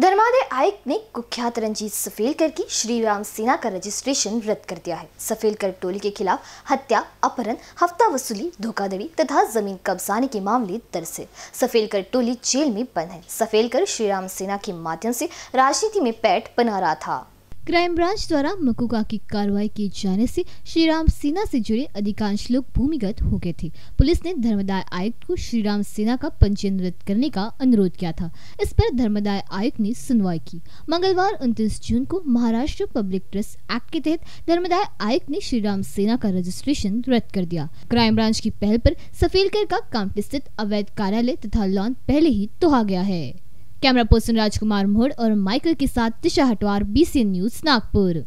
धर्मादय आयुक्त ने कुख्यात रंजीत सफेलकर की श्रीराम सेना का रजिस्ट्रेशन रद्द कर दिया है सफेलकर टोली के खिलाफ हत्या अपहरण हफ्ता वसूली धोखाधड़ी तथा जमीन कब्जाने के मामले दर्ज है सफेलकर टोली जेल में बंद है सफेलकर श्रीराम सेना के माध्यम से राजनीति में पैठ बना रहा था क्राइम ब्रांच द्वारा मकुका की कार्रवाई किए जाने से श्रीराम सेना से जुड़े अधिकांश लोग भूमिगत हो गए थे पुलिस ने धर्मदाय आयुक्त को श्रीराम सेना का पंजीयन रद्द करने का अनुरोध किया था इस पर धर्मदाय आयुक्त ने सुनवाई की मंगलवार उन्तीस जून को महाराष्ट्र पब्लिक ट्रस्ट एक्ट के तहत धर्मदाय आयुक्त ने श्रीराम सेना का रजिस्ट्रेशन रद्द कर दिया क्राइम ब्रांच की पहल पर सफेलकर का कांपटी स्थित अवैध कार्यालय तथा लॉन पहले ही तोहा गया है कैमरा पर्सन राजकुमार मोहड़ और माइकल के साथ दिशा हटवार बीसी न्यूज नागपुर